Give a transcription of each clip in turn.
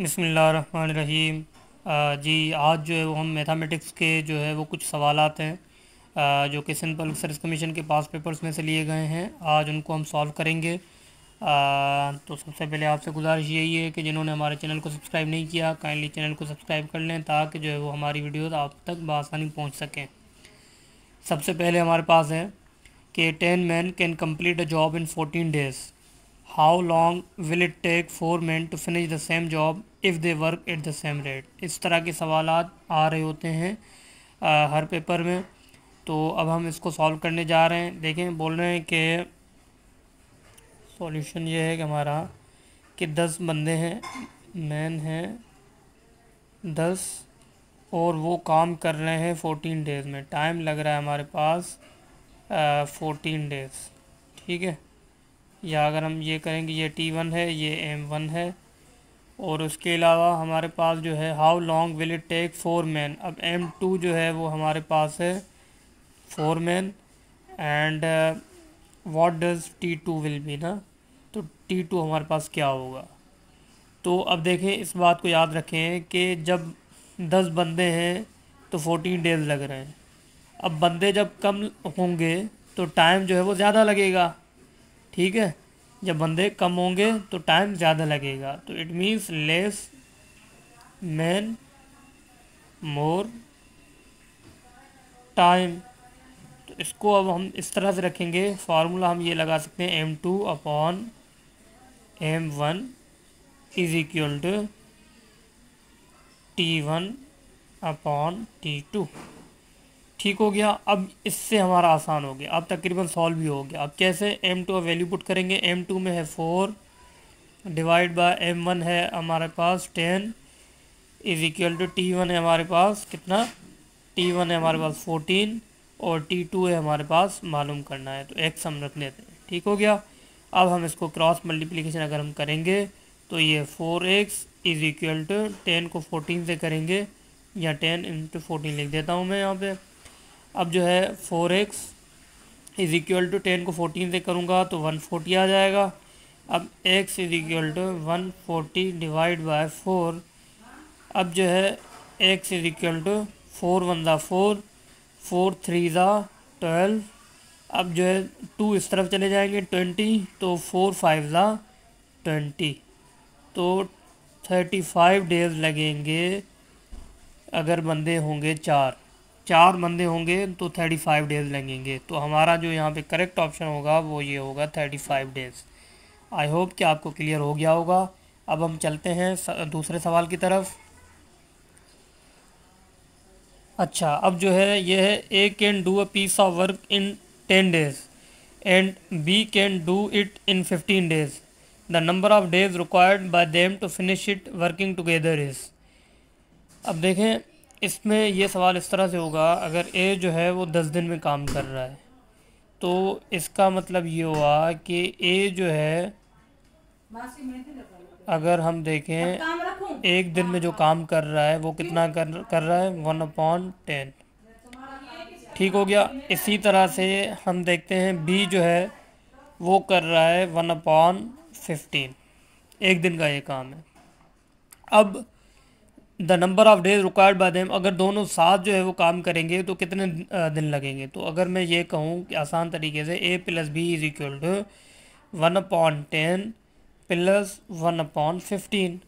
बसमीम जी आज जो है वो हम मैथमेटिक्स के जो है वो कुछ सवाल हैं जो कि सिंपल सर्विस कमीशन के पास पेपर्स में से लिए गए हैं आज उनको हम सॉल्व करेंगे तो सबसे पहले आपसे गुजारिश यही है कि जिन्होंने हमारे चैनल को सब्सक्राइब नहीं किया काइंडली चैनल को सब्सक्राइब कर लें ताकि जो है वो हमारी वीडियोज़ आप तक बसानी पहुँच सकें सबसे पहले हमारे पास है कि ten man can complete a job in fourteen days how long will it take four man to finish the same job if they work at the same rate इस तरह के सवाल आ रहे होते हैं आ, हर पेपर में तो अब हम इसको सॉल्व करने जा रहे हैं देखें बोल रहे हैं कि सॉल्यूशन ये है कि हमारा कि दस बंदे हैं मैन हैं दस और वो काम कर रहे हैं फोर्टीन डेज़ में टाइम लग रहा है हमारे पास फोर्टीन डेज़ ठीक है या अगर हम ये करेंगे ये टी वन है ये एम वन है और उसके अलावा हमारे पास जो है how long will it take four man अब एम टू जो है वो हमारे पास है four man and what does T two will be ना तो टी टू हमारे पास क्या होगा तो अब देखें इस बात को याद रखें कि जब दस बंदे हैं तो फोर्टीन डेज लग रहे हैं अब बंदे जब कम होंगे तो टाइम जो है वो ज़्यादा लगेगा ठीक है जब बंदे कम होंगे तो टाइम ज़्यादा लगेगा तो it means less man more time तो इसको अब हम इस तरह से रखेंगे फार्मूला हम ये लगा सकते हैं M two upon M one is equal to T one upon T two ठीक हो गया अब इससे हमारा आसान हो गया अब तकरीबन सॉल्व भी हो गया अब कैसे एम टू का वैल्यू पुट करेंगे एम टू में है four divide by M one है हमारे पास ten is equal to T one है हमारे पास कितना टी वन है हमारे पास फोर्टीन और टी टू है हमारे पास मालूम करना है तो एक्स हम रख लेते हैं ठीक हो गया अब हम इसको क्रॉस मल्टीप्लिकेशन अगर हम करेंगे तो ये four X is equal to ten को फोर्टीन से करेंगे या टेन इंटू फोर्टीन लिख देता हूँ मैं यहाँ पर अब जो है four X is equal to ten को फोर्टीन से करूँगा तो वन फोर्टी आ जाएगा अब X is equal to one forty divide by four अब जो है X is equal to four one ज़ा फोर फोर थ्री ज़ा ट्वेल्व अब जो है टू इस तरफ चले जाएंगे ट्वेंटी तो फोर फाइव ज़ा ट्वेंटी तो थर्टी फाइव डेज लगेंगे अगर बंदे होंगे चार चार बंदे होंगे तो थर्टी फाइव डेज़ लगेंगे तो हमारा जो यहाँ पे करेक्ट ऑप्शन होगा वो ये होगा thirty five days I hope कि आपको क्लियर हो गया होगा अब हम चलते हैं दूसरे सवाल की तरफ अच्छा अब जो है ये है A can do a piece of work in ten days and B can do it in fifteen days the number of days required by them to finish it working together is अब देखें इसमें ये सवाल इस तरह से होगा अगर ए जो है वो दस दिन में काम कर रहा है तो इसका मतलब ये हुआ कि ए जो है अगर हम देखें एक दिन में जो काम कर रहा है वो कितना कर कर रहा है वन अपॉन टेन ठीक हो गया इसी तरह से हम देखते हैं बी जो है वो कर रहा है वन अपॉन फिफ्टीन एक दिन का ये काम है अब the number of days required by them अगर दोनों साथ जो है वो काम करेंगे तो कितने दिन लगेंगे तो अगर मैं ये कहूँ कि आसान तरीके से A plus B is equal to one upon ten plus one upon fifteen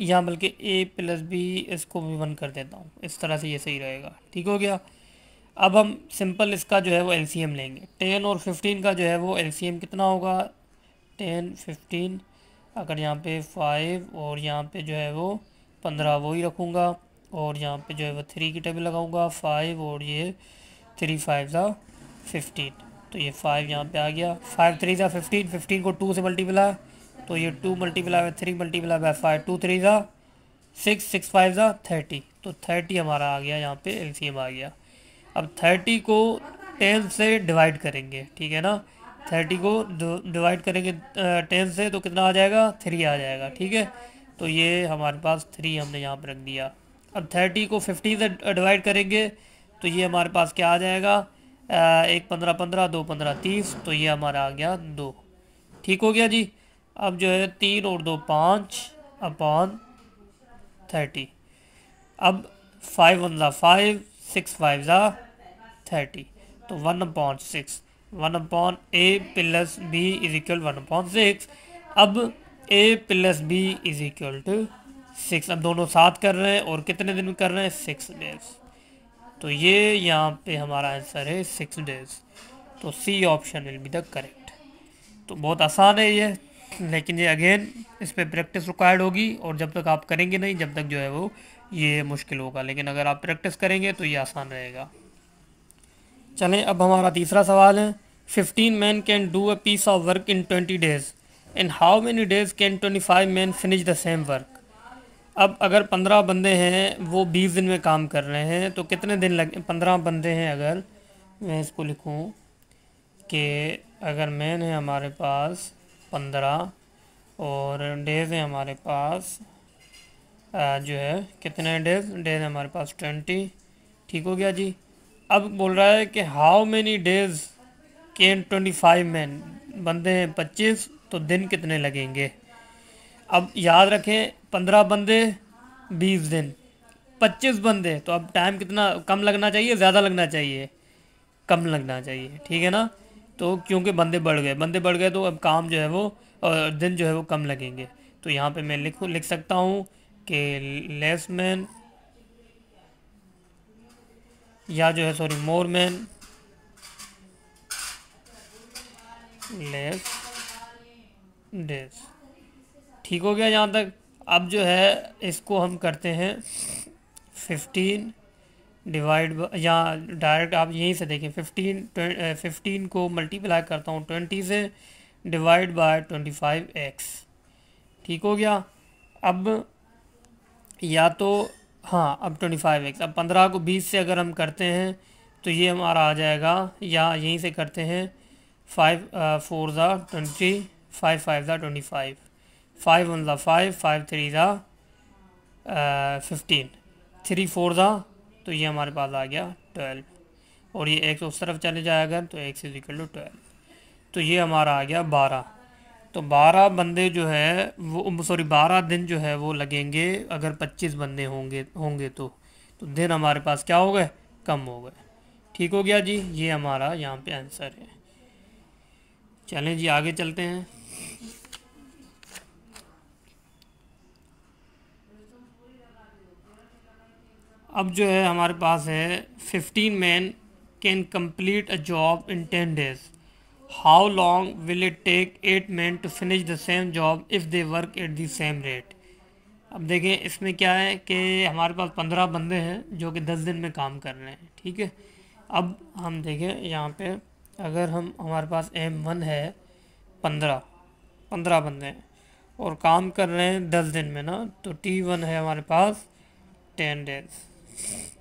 यहाँ बल्कि ए प्लस बी इसको भी वन कर देता हूँ इस तरह से ये सही रहेगा ठीक हो गया अब हम सिंपल इसका जो है वो एम लेंगे टेन और फिफ्टीन का जो है वो एम कितना होगा टेन फिफ्टीन अगर यहाँ पे फाइव और यहाँ पे जो है वो पंद्रह वो ही रखूँगा और यहाँ पे जो है वो थ्री की टेबल लगाऊँगा फाइव और ये थ्री फाइव ज़ा फिफ्टीन तो ये फाइव यहाँ पे आ गया फाइव थ्री ज़ा फिफ्टीन फिफ्टीन को टू से मल्टीप्ला तो ये two multiply by three multiply by five two three ज़ा सिक्स सिक्स फाइव ज़ा थर्टी तो थर्टी हमारा आ गया यहाँ पे एम आ गया अब थर्टी को टेन से डिवाइड करेंगे ठीक है ना थर्टी को डिवाइड करेंगे टेन से तो कितना आ जाएगा थ्री आ जाएगा ठीक है तो ये हमारे पास थ्री हमने यहाँ पर रख दिया अब थर्टी को फिफ्टी से डिवाइड करेंगे तो ये हमारे पास क्या आ जाएगा आ, एक पंद्रह पंद्रह दो पंद्रह तीस तो ये हमारा आ गया दो ठीक हो गया जी अब जो है तीन और दो पाँच अपॉन थर्टी अब फाइव वन ज़ा फाइव सिक्स फाइव ज़ा थर्टी तो one upon six one upon A plus B is equal one upon six अब A plus B is equal to six अब दोनों साथ कर रहे हैं और कितने दिन में कर रहे हैं सिक्स डेज तो ये यहाँ पे हमारा आंसर है सिक्स डेज तो C option will be the correct तो बहुत आसान है ये लेकिन ये अगेन इस पर प्रैक्टिस रिक्वायर्ड होगी और जब तक आप करेंगे नहीं जब तक जो है वो ये मुश्किल होगा लेकिन अगर आप प्रैक्टिस करेंगे तो ये आसान रहेगा चलें अब हमारा तीसरा सवाल है fifteen man can do a piece of work in twenty days in how many days can twenty five man finish the same work अब अगर पंद्रह बंदे हैं वो बीस दिन में काम कर रहे हैं तो कितने दिन लगे पंद्रह बंदे हैं अगर मैं इसको लिखूँ कि अगर मैन है हमारे पास पंद्रह और डेज़ हैं हमारे पास जो है कितने डेज़ डेज़ हमारे पास ट्वेंटी ठीक हो गया जी अब बोल रहा है कि how many days can twenty five man बंदे हैं पच्चीस तो दिन कितने लगेंगे अब याद रखें पंद्रह बंदे बीस दिन पच्चीस बंदे तो अब टाइम कितना कम लगना चाहिए ज़्यादा लगना चाहिए कम लगना चाहिए ठीक है ना तो क्योंकि बंदे बढ़ गए बंदे बढ़ गए तो अब काम जो है वो और दिन जो है वो कम लगेंगे तो यहाँ पे मैं लिख लिख सकता हूँ कि लेस मैन या जो है sorry more man less days ठीक हो गया यहाँ तक अब जो है इसको हम करते हैं फिफ्टीन डिवाइड या डायरेक्ट आप यहीं से देखें फिफ्टीन फिफ्टीन को मल्टीप्लाई करता हूँ ट्वेंटी से divide by twenty five X ठीक हो गया अब या तो हाँ अब ट्वेंटी फाइव एक्स अब पंद्रह को बीस से अगर हम करते हैं तो ये हमारा आ जाएगा या यहीं से करते हैं फाइव फोर ज़ा twenty five 5 the five five one the five five three the fifteen three four था तो ये हमारे पास आ गया ट्वेल्व और ये एक्स उस तरफ चले जाएगा तो एक्स इज कर टू ट्वेल्व तो ये हमारा आ गया बारह तो बारह बंदे जो है वो सॉरी बारह दिन जो है वो लगेंगे अगर पच्चीस बंदे होंगे होंगे तो तो दिन हमारे पास क्या हो गए कम हो गए ठीक हो गया जी ये हमारा यहाँ पे आंसर है चलें जी आगे चलते हैं अब जो है हमारे पास है fifteen man can complete a job in ten days how long will it take eight man to finish the same job if they work at the same rate अब देखें इसमें क्या है कि हमारे पास पंद्रह बंदे हैं जो कि दस दिन में काम कर रहे हैं ठीक है अब हम देखें यहाँ पे अगर हम हमारे पास एम वन है पंद्रह पंद्रह बंदे हैं और काम कर रहे हैं दस दिन में ना तो टी वन है हमारे पास टेन डेज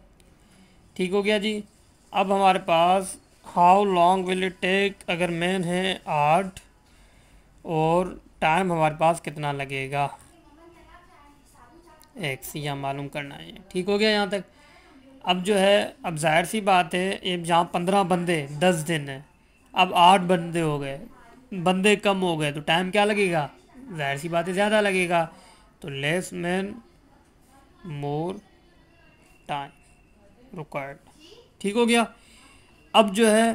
ठीक हो गया जी अब हमारे पास how long will it take अगर मेन है आठ और टाइम हमारे पास कितना लगेगा एक्स या मालूम करना है ठीक हो गया यहाँ तक अब जो है अब जाहिर सी बात है ये जहाँ पंद्रह बंदे दस दिन है अब आठ बंदे हो गए बंदे कम हो गए तो टाइम क्या लगेगा जाहिर सी बात है ज़्यादा लगेगा तो less man more time required ठीक हो गया अब जो है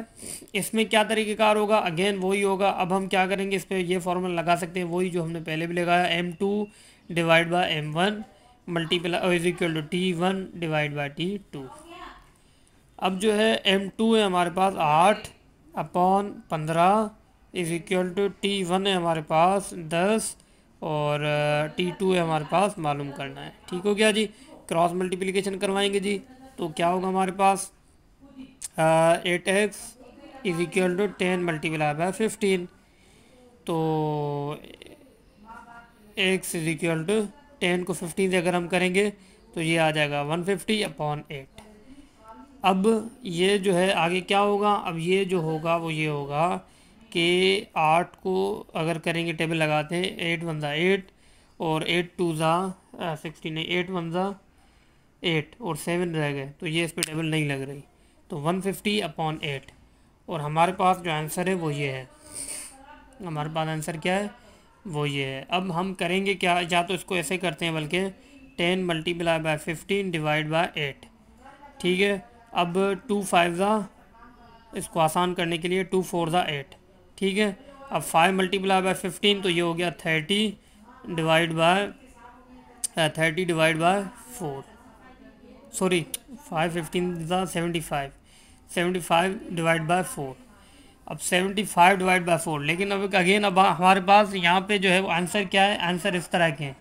इसमें क्या तरीक़ेकार होगा अगेन वही होगा अब हम क्या करेंगे इस पर यह फार्मूला लगा सकते हैं वही जो हमने पहले भी लगाया M two divide by M one multiply is equal to T one divide by T two अब जो है एम टू है हमारे पास आठ अपॉन पंद्रह is equal to T one है हमारे पास दस और टी टू है हमारे पास मालूम करना है ठीक हो गया जी क्रॉस मल्टीप्लिकेशन करवाएंगे जी तो क्या होगा हमारे पास eight X is equal to ten multiply by fifteen तो X is equal to ten को फिफ्टीन से अगर हम करेंगे तो ये आ जाएगा वन फिफ्टी अपॉन एट अब ये जो है आगे क्या होगा अब ये जो होगा वो ये होगा कि आठ को अगर करेंगे टेबल लगाते हैं एट वन ज़ा एट और एट टू ज़ा सिक्सटीन एट वन ज़ा एट और सेवन रह गए तो ये इस पर टेबल नहीं लग रही तो वन फिफ्टी अपॉन एट और हमारे पास जो आंसर है वो ये है हमारे पास आंसर क्या है वो ये है अब हम करेंगे क्या या तो इसको ऐसे करते हैं बल्कि ten multiply by fifteen divide by eight ठीक है अब टू फाइव ज़ा इसको आसान करने के लिए टू फोर ज़ा एट ठीक है अब फाइव मल्टीप्लाई बाय फिफ्टीन तो ये हो गया thirty divide by thirty divide by four sorry five fifteen ज़ा seventy five seventy five divide by four अब seventy five divide by four लेकिन अब अगेन अब हमारे पास यहाँ पे जो है वो आंसर क्या है आंसर इस तरह के हैं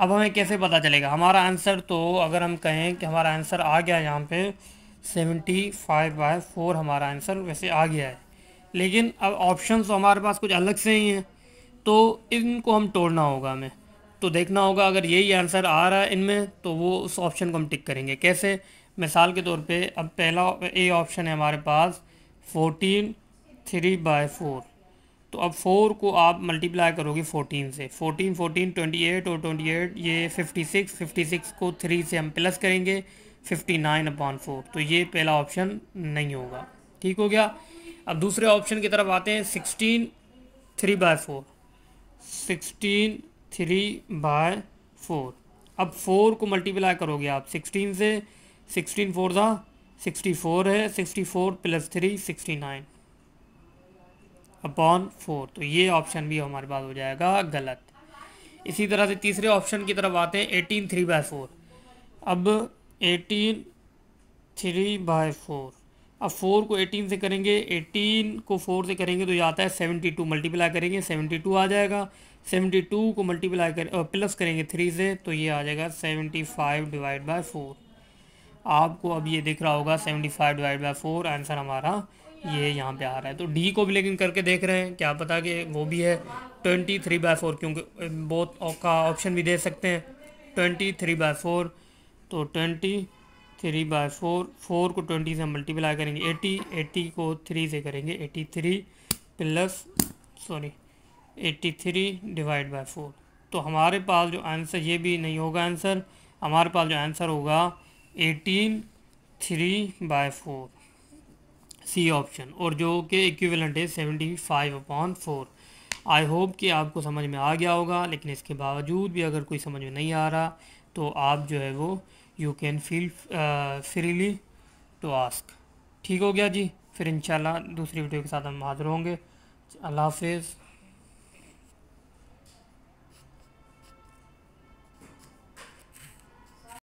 अब हमें कैसे पता चलेगा हमारा आंसर तो अगर हम कहें कि हमारा आंसर आ गया यहाँ पर सेवेंटी फाइव बाय फोर हमारा आंसर वैसे आ गया है लेकिन अब ऑप्शन तो हमारे पास कुछ अलग से ही हैं तो इनको हम तोड़ना होगा हमें तो देखना होगा अगर यही आंसर आ रहा है इनमें तो वो उस ऑप्शन को हम टिक करेंगे कैसे मिसाल के तौर पे अब पहला ए ऑप्शन है हमारे पास फोर्टीन थ्री बाय फोर तो अब फोर को आप मल्टीप्लाई करोगे फोर्टीन से फोर्टीन फोर्टीन ट्वेंटी एट और ट्वेंटी एट ये फिफ्टी सिक्स फिफ्टी सिक्स को थ्री से हम प्लस करेंगे फिफ्टी नाइन अपॉन फोर तो ये पहला ऑप्शन नहीं होगा ठीक हो गया अब दूसरे ऑप्शन की तरफ आते हैं sixteen three by four sixteen three by four अब फोर को मल्टीप्लाई करोगे आप सिक्सटीन से सिक्सटीन फोर था सिक्सटी फोर है sixty four plus three sixty nine upon four तो ये ऑप्शन भी हमारे पास हो जाएगा गलत इसी तरह से तीसरे ऑप्शन की तरफ आते हैं एटीन थ्री बाय फोर अब एटीन थ्री बाय फोर अब फोर को एटीन से करेंगे एटीन को फोर से करेंगे तो ये आता है सेवेंटी टू मल्टीप्लाई करेंगे सेवेंटी टू आ जाएगा सेवेंटी टू को मल्टीप्लाई कर प्लस करेंगे थ्री से तो ये आ जाएगा seventy five divide by four आपको अब ये दिख रहा होगा seventy five divide by four answer हमारा ये यहाँ पे आ रहा है तो डी को भी लेकिन करके देख रहे हैं क्या पता कि वो भी है ट्वेंटी थ्री बाय फोर क्योंकि बहुत का ऑप्शन भी दे सकते हैं ट्वेंटी थ्री बाय फोर तो twenty three by four four को ट्वेंटी से हम मल्टीप्लाई करेंगे एटी एटी को थ्री से करेंगे eighty three plus sorry eighty three divide by four तो हमारे पास जो आंसर ये भी नहीं होगा आंसर हमारे पास जो आंसर होगा eighteen three by four C option और जो कि इक्विवेलेंट है seventy five upon four I hope कि आपको समझ में आ गया होगा लेकिन इसके बावजूद भी अगर कोई समझ में नहीं आ रहा तो आप जो है वो you can feel freely to ask ठीक हो गया जी फिर इंशाल्लाह दूसरी वीडियो के साथ हम हाज़िर होंगे अल्लाह हाफिज़